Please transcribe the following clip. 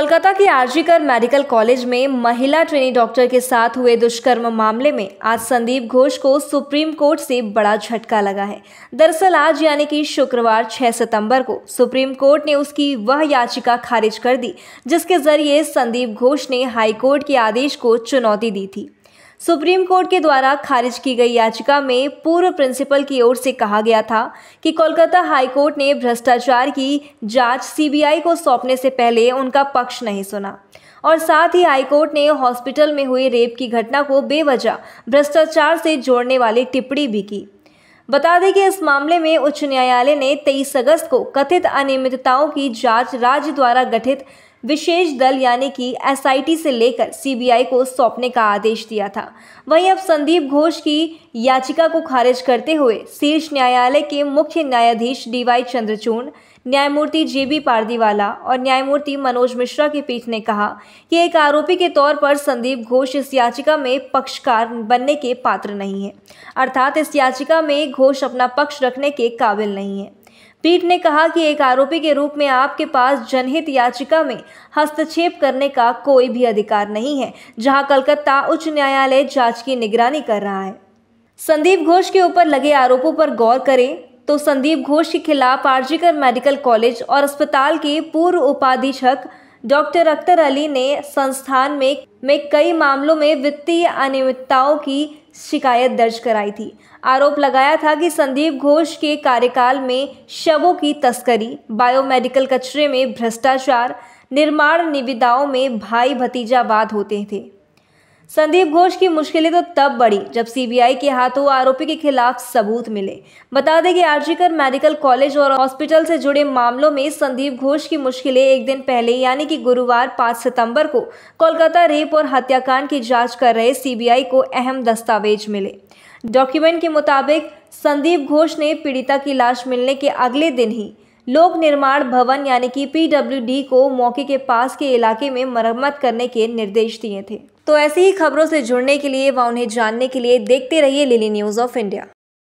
कोलकाता के RG Kar medical college में महिला ट्रेनी डॉक्टर के साथ हुए दुष्कर्म मामले में आज संदीप घोष को सुप्रीम कोर्ट से बड़ा झटका लगा है दरअसल आज यानी कि शुक्रवार 6 सितंबर को सुप्रीम कोर्ट ने उसकी वह याचिका खारिज कर दी जिसके जरिए संदीप घोष ने हाईकोर्ट के आदेश को चुनौती दी थी सुप्रीम कोर्ट के द्वारा खारिज की गई याचिका में पूर्व प्रिंसिपल की ओर से कहा गया था कि कोलकाता कोर्ट ने भ्रष्टाचार की जांच सीबीआई को सौंपने से पहले उनका पक्ष नहीं सुना और साथ ही हाईकोर्ट ने हॉस्पिटल में हुई रेप की घटना को बेवजह भ्रष्टाचार से जोड़ने वाली टिप्पणी भी की बता दें कि इस मामले में उच्च न्यायालय ने 23 अगस्त को कथित अनियमितताओं की जांच राज्य द्वारा गठित विशेष दल यानी कि एसआईटी से लेकर सीबीआई को सौंपने का आदेश दिया था वहीं अब संदीप घोष की याचिका को खारिज करते हुए शीर्ष न्यायालय के मुख्य न्यायाधीश डीवाई चंद्रचूड़ न्यायमूर्ति जे बी पारदीवाला और न्यायमूर्ति मनोज मिश्रा की पीठ ने कहा कि एक आरोपी के तौर पर संदीप घोष इस याचिका में पक्षकार बनने के पात्र नहीं है अर्थात इस याचिका में घोष अपना पक्ष रखने के काबिल नहीं है पीठ ने कहा कि एक आरोपी के रूप में आपके पास जनहित याचिका में हस्तक्षेप करने का कोई भी अधिकार नहीं है जहां कलकत्ता उच्च न्यायालय जांच की निगरानी कर रहा है संदीप घोष के ऊपर लगे आरोपों पर गौर करें तो संदीप घोष के खिलाफ आरजीकर मेडिकल कॉलेज और अस्पताल के पूर्व उपाधीक्षक डॉक्टर अख्तर अली ने संस्थान में में कई मामलों में वित्तीय अनियमितताओं की शिकायत दर्ज कराई थी आरोप लगाया था कि संदीप घोष के कार्यकाल में शवों की तस्करी बायोमेडिकल कचरे में भ्रष्टाचार निर्माण निविदाओं में भाई भतीजावाद होते थे संदीप घोष की मुश्किलें तो तब बढ़ी जब सीबीआई के हाथों आरोपी के खिलाफ सबूत मिले बता दें कि आरजीकर मेडिकल कॉलेज और हॉस्पिटल से जुड़े मामलों में संदीप घोष की मुश्किलें एक दिन पहले यानी कि गुरुवार 5 सितंबर को कोलकाता रेप और हत्याकांड की जांच कर रहे सीबीआई को अहम दस्तावेज मिले डॉक्यूमेंट के मुताबिक संदीप घोष ने पीड़िता की लाश मिलने के अगले दिन ही लोक निर्माण भवन यानी कि पीडब्ल्यूडी को मौके के पास के इलाके में मरम्मत करने के निर्देश दिए थे तो ऐसी ही खबरों से जुड़ने के लिए व उन्हें जानने के लिए देखते रहिए लिली न्यूज़ ऑफ इंडिया